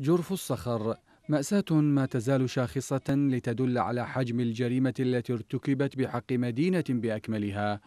جرف الصخر مأساة ما تزال شاخصة لتدل على حجم الجريمة التي ارتكبت بحق مدينة بأكملها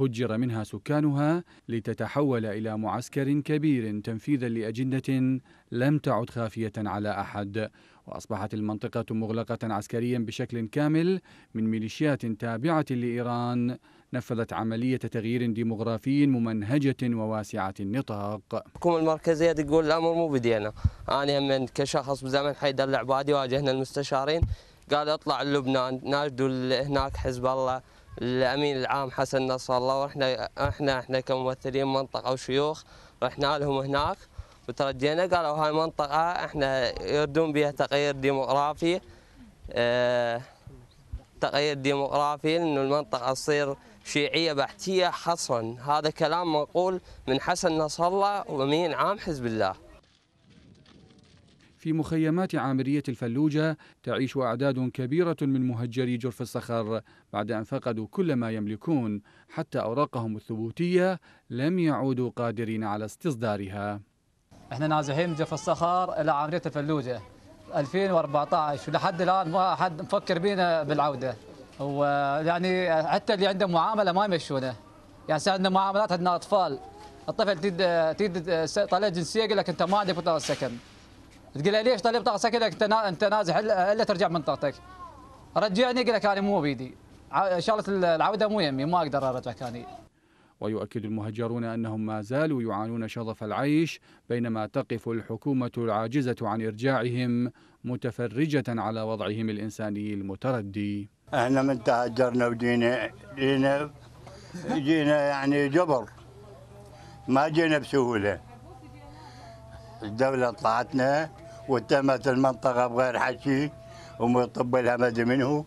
هجر منها سكانها لتتحول إلى معسكر كبير تنفيذا لأجندة لم تعد خافية على أحد وأصبحت المنطقة مغلقة عسكريا بشكل كامل من ميليشيات تابعة لإيران نفذت عملية تغيير ديمغرافي ممنهجة وواسعة النطاق الحكومة المركزية تقول الأمر مو بدينا أنا من كشخص بزمن حيدر العبادي واجهنا المستشارين قال اطلع لبنان ناجدوا هناك حزب الله الامين العام حسن نصر الله واحنا احنا احنا كممثلين منطقه وشيوخ رحنا لهم هناك وترجينا قالوا هاي منطقه احنا يردون بها تغيير ديموغرافي اه التغير الديموغرافي انه المنطقه تصير شيعيه بحتيه حصرا هذا كلام منقول من حسن نصر الله وامين عام حزب الله في مخيمات عامرية الفلوجة تعيش أعداد كبيرة من مهجري جرف الصخر بعد أن فقدوا كل ما يملكون حتى أوراقهم الثبوتية لم يعودوا قادرين على استصدارها احنا نازحين من جرف الصخر إلى عامرية الفلوجة 2014 ولحد الان ما حد مفكر بينا بالعوده ويعني حتى اللي عنده معامله ما يمشونه يعني عندنا معاملات عندنا اطفال الطفل تيد تيد طالع جنسيه يقول لك انت ما عندك بطاقه سكن تقول له ليش طالع بطاقه سكن لك انت انت نازح الا ترجع منطقتك رجعني يقول لك انا مو بيدي شغله العوده مو يمي ما اقدر ارجعك انا ويؤكد المهجرون أنهم ما زالوا يعانون شظف العيش بينما تقف الحكومة العاجزة عن إرجاعهم متفرجة على وضعهم الإنساني المتردي احنا من تهجرنا وجينا جينا جينا يعني جبر ما جينا بسهوله الدوله طلعتنا وتمت المنطقه بغير حكي ومطب الهمد منه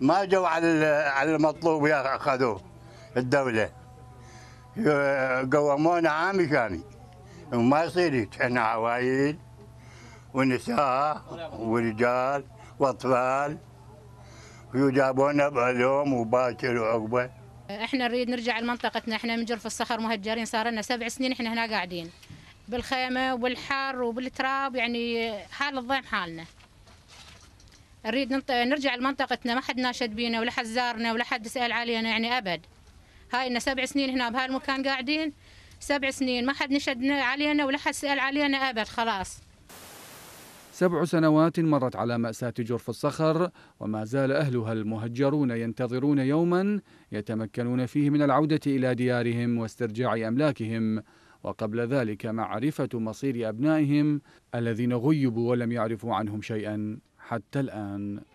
ما جو على على المطلوب ياخذوه الدوله قومونا عامي ثاني وما يصير احنا عوايد ونساء ورجال واطفال ويجابونا بعلوم وباكر وعقبه احنا نريد نرجع لمنطقتنا احنا من جرف الصخر مهجرين صار لنا سبع سنين احنا هنا قاعدين بالخيمه وبالحر وبالتراب يعني حال الضيم حالنا نريد نرجع لمنطقتنا ما حد ناشد بينا ولا حد زارنا ولا حد سأل علينا يعني ابد هاي لنا سبع سنين هنا بهالمكان قاعدين سبع سنين ما حد نشد علينا ولا حد سأل علينا أبد خلاص سبع سنوات مرت على مأساة جرف الصخر وما زال أهلها المهجرون ينتظرون يوما يتمكنون فيه من العودة إلى ديارهم واسترجاع أملاكهم وقبل ذلك معرفة مصير أبنائهم الذين غيبوا ولم يعرفوا عنهم شيئا حتى الآن